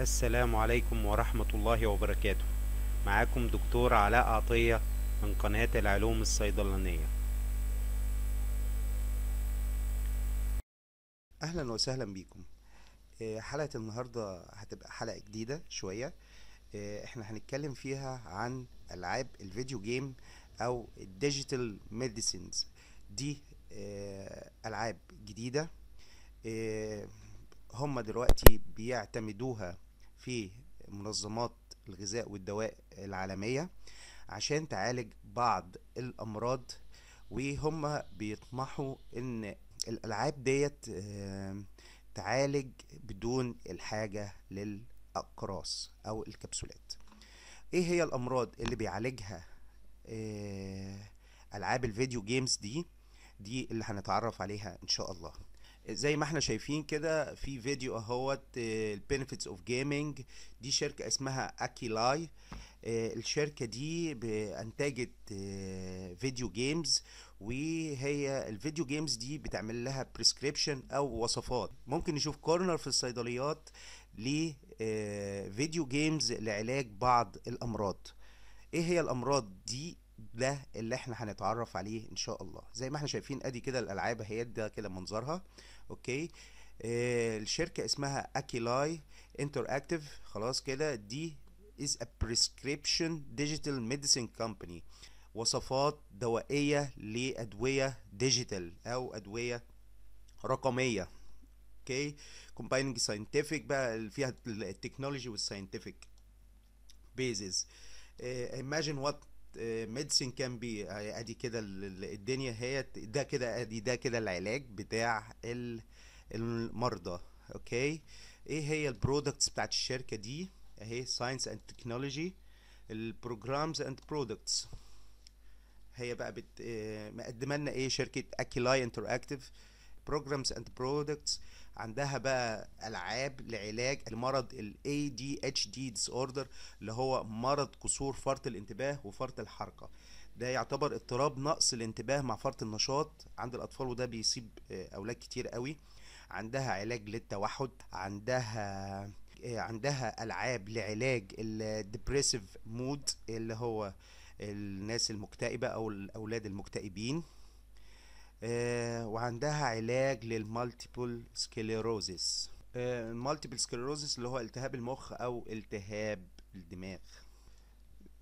السلام عليكم ورحمة الله وبركاته معاكم دكتور علاء عطية من قناة العلوم الصيدلانية أهلا وسهلا بيكم آه، حلقة النهاردة هتبقى حلقة جديدة شوية آه، احنا هنتكلم فيها عن ألعاب الفيديو جيم أو الديجيتال ميديسينز دي آه، ألعاب جديدة هم دلوقتي بيعتمدوها في منظمات الغذاء والدواء العالمية عشان تعالج بعض الأمراض وهم بيطمحوا إن الألعاب ديت تعالج بدون الحاجة للأقراص أو الكبسولات إيه هي الأمراض اللي بيعالجها ألعاب الفيديو جيمز دي دي اللي هنتعرف عليها إن شاء الله زي ما احنا شايفين كده في فيديو اهوت البنفيتس اوف جيمنج دي شركه اسمها اكيلاي آه، الشركه دي انتجت فيديو جيمز وهي الفيديو جيمز دي بتعمل لها بريسكريبشن او وصفات ممكن نشوف كورنر في الصيدليات لفيديو جيمز آه، لعلاج بعض الامراض ايه هي الامراض دي ده اللي احنا هنتعرف عليه ان شاء الله زي ما احنا شايفين ادي كده الالعاب اهي ده كده منظرها اوكي آه الشركه اسمها اكيلاي انتر خلاص كده دي is a prescription digital medicine company وصفات دوائية لأدوية ديجيتال أو أدوية رقمية اوكي كومبايننج ساينتفك بقى فيها التكنولوجي والساينتفك بيزز ايماجين وات ميديسين كان بي ادي كده الدنيا هي ده كده ادي ده كده العلاج بتاع المرضى اوكي ايه هي البرودكتس بتاعت الشركه دي اهي ساينس اند تكنولوجي البروجرامز اند برودكتس هي بقى بت آه، مقدمه لنا ايه شركه اكيلاي انتراكتيف بروجرامز اند برودكتس عندها بقى العاب لعلاج المرض ال ADHD disorder اللي هو مرض قصور فرط الانتباه وفرط الحركه ده يعتبر اضطراب نقص الانتباه مع فرط النشاط عند الاطفال وده بيصيب آه، اولاد كتير قوي عندها علاج للتوحد عندها آه، عندها العاب لعلاج الديبريسيف مود اللي هو الناس المكتئبه او الاولاد المكتئبين آه، وعندها علاج للمالتيبل سكليروزيس آه، المالتيبل سكليروزيس اللي هو التهاب المخ او التهاب الدماغ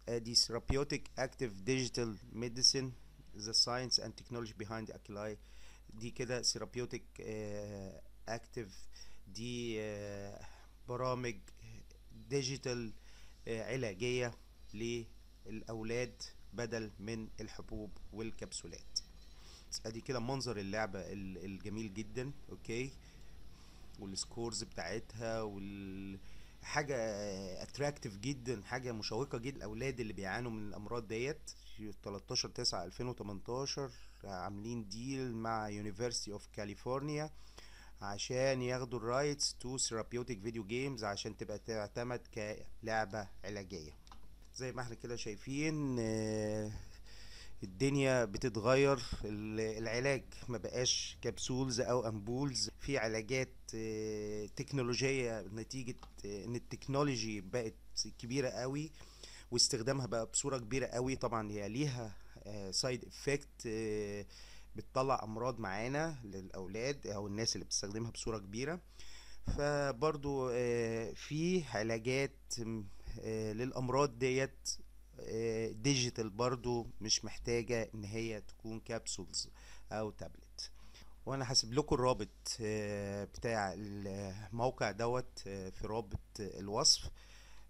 دي ثيرابيوتيك اكتيف ديجيتال ميديسين ذا ساينس اند تكنولوجي بيهايند اكلاي دي كده ثيرابيوتيك اكتيف آه، دي برامج ديجيتال علاجيه للاولاد بدل من الحبوب والكبسولات ادي كده منظر اللعبه الجميل جدا اوكي والسكورز بتاعتها وال حاجه اتراكتيف جدا حاجه مشوقه جدا الاولاد اللي بيعانوا من الامراض ديت 13 9 2018 عاملين ديل مع يونيفرسيتي اوف كاليفورنيا عشان ياخدوا الرايتس تو ثيرابيوتيك فيديو جيمز عشان تبقى تعتمد كلعبه علاجيه زي ما احنا كده شايفين آه، الدنيا بتتغير العلاج ما بقاش كبسولز او امبولز في علاجات آه، تكنولوجيه نتيجه آه، ان التكنولوجي بقت كبيره قوي واستخدامها بقى بصوره كبيره قوي طبعا هي ليها سايد آه، افكت بتطلع امراض معانا للاولاد او الناس اللي بتستخدمها بصوره كبيره فبرضو في علاجات للامراض ديت ديجيتال آه، برضو مش محتاجة ان هي تكون كابسولز او تابلت وانا هسيب لكم الرابط آه، بتاع الموقع دوت آه، في رابط الوصف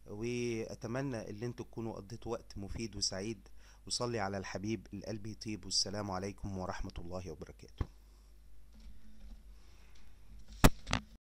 واتمنى ان انتوا تكونوا قضيتوا وقت مفيد وسعيد وصلي على الحبيب القلب يطيب والسلام عليكم ورحمة الله وبركاته